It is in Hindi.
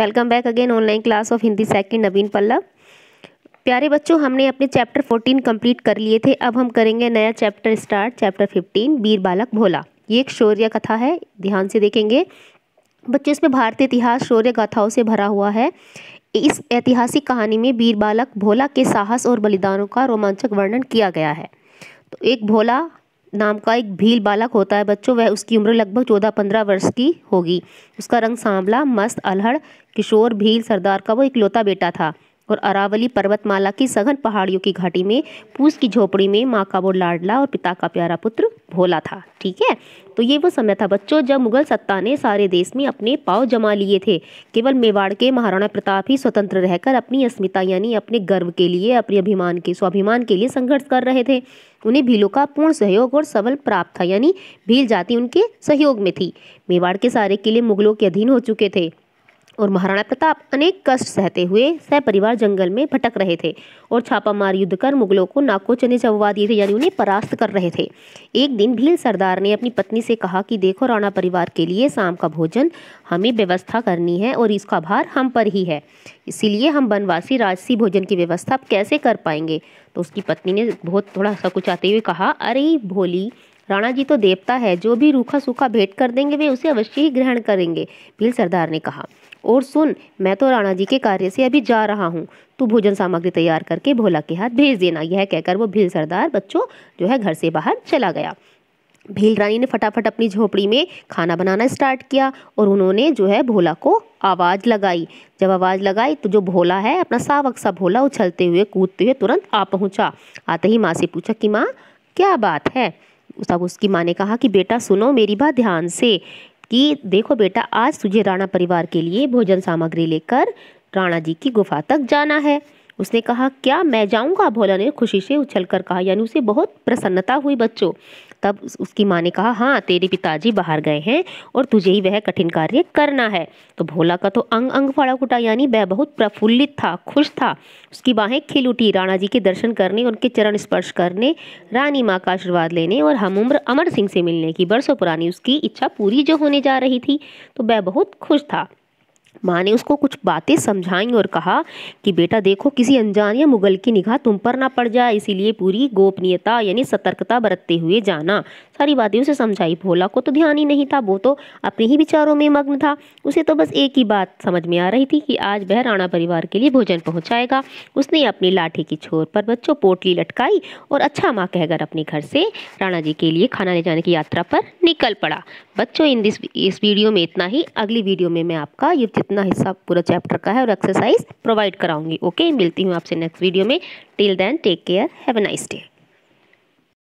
welcome back again online class of Hindi second Naveen Pallav प्यारे बच्चों हमने अपने चैप्टर 14 कंप्लीट कर लिए थे अब हम करेंगे नया चैप्टर स्टार्ट चैप्टर 15 बीर बालक भोला ये एक शौर्य कथा है ध्यान से देखेंगे बच्चों इसमें भारतीय इतिहास शौर्य गाथाओं से भरा हुआ है इस ऐतिहासिक कहानी में वीर बालक भोला के साहस और बलिदानों का रोमांचक वर्णन किया गया है तो एक भोला नाम का एक भील बालक होता है बच्चों वह उसकी उम्र लगभग चौदह पंद्रह वर्ष की होगी उसका रंग सांवला मस्त अलहड़ किशोर भील सरदार का वो इकलौता बेटा था और अरावली पर्वतमाला की सघन पहाड़ियों की घाटी में पूस की झोपड़ी में माँ का वो लाडला और पिता का प्यारा पुत्र भोला था ठीक है तो ये वो समय था बच्चों जब मुगल सत्ता ने सारे देश में अपने पाँव जमा लिए थे केवल मेवाड़ के महाराणा प्रताप ही स्वतंत्र रहकर अपनी अस्मिता यानी अपने गर्व के लिए अपने अभिमान के स्वाभिमान के लिए संघर्ष कर रहे थे उन्हें भीलों का पूर्ण सहयोग और सबल प्राप्त था यानी भील जाति उनके सहयोग में थी मेवाड़ के सारे किले मुगलों के अधीन हो चुके थे और महाराणा प्रताप अनेक कष्ट सहते हुए सह परिवार जंगल में भटक रहे थे और छापामार युद्ध कर मुगलों को नाको चने चबवा दिए थे यानी उन्हें परास्त कर रहे थे एक दिन भील सरदार ने अपनी पत्नी से कहा कि देखो राणा परिवार के लिए शाम का भोजन हमें व्यवस्था करनी है और इसका भार हम पर ही है इसीलिए हम वनवासी राजसी भोजन की व्यवस्था कैसे कर पाएंगे तो उसकी पत्नी ने बहुत थोड़ा सा कुछ आते हुए कहा अरे भोली राणा जी तो देवता है जो भी रूखा सूखा भेंट कर देंगे वे उसे अवश्य ही ग्रहण करेंगे भील सरदार ने कहा और सुन मैं तो राणा जी के कार्य से अभी जा रहा हूँ तू भोजन सामग्री तैयार करके भोला के हाथ भेज देना यह कहकर वो भील सरदार बच्चों जो है घर से बाहर चला गया भील रानी ने फटाफट अपनी झोपड़ी में खाना बनाना स्टार्ट किया और उन्होंने जो है भोला को आवाज़ लगाई जब आवाज़ लगाई तो जो भोला है अपना सावक सा भोला उछलते हुए कूदते हुए तुरंत आ पहुंचा आते ही माँ से पूछा कि माँ क्या बात है तब उसकी माँ ने कहा कि बेटा सुनो मेरी बात ध्यान से कि देखो बेटा आज तुझे राणा परिवार के लिए भोजन सामग्री लेकर राणा जी की गुफा तक जाना है उसने कहा क्या मैं जाऊंगा भोला ने खुशी से उछल कर कहा यानी उसे बहुत प्रसन्नता हुई बच्चों तब उसकी माँ ने कहा हाँ तेरे पिताजी बाहर गए हैं और तुझे ही वह कठिन कार्य करना है तो भोला का तो अंग अंग फड़ा कुटा यानी वह बहुत प्रफुल्लित था खुश था उसकी बाहें खिल उठी राणा जी के दर्शन करने उनके चरण स्पर्श करने रानी माँ का आशीर्वाद लेने और हम उम्र अमर सिंह से मिलने की बरसों पुरानी उसकी इच्छा पूरी जो होने जा रही थी तो वह बहुत खुश था माँ ने उसको कुछ बातें समझाई और कहा कि बेटा देखो किसी अनजान या मुगल की निगाह तुम पर ना पड़ जाए इसीलिए पूरी गोपनीयता यानी सतर्कता बरतते हुए जाना सारी बातें उसे समझाई भोला को तो ध्यान ही नहीं था वो तो अपने ही विचारों में मग्न था उसे तो बस एक ही बात समझ में आ रही थी कि आज वह राणा परिवार के लिए भोजन पहुँचाएगा उसने अपनी लाठी की छोर पर बच्चों पोटली लटकाई और अच्छा माँ कहकर अपने घर से राणा जी के लिए खाना ले जाने की यात्रा पर निकल पड़ा बच्चों इन दिस इस वीडियो में इतना ही अगली वीडियो में मैं आपका युद्ध इतना हिस्सा पूरा चैप्टर का है और एक्सरसाइज प्रोवाइड कराऊंगी ओके मिलती हूँ आपसे नेक्स्ट वीडियो में till then take care have a nice day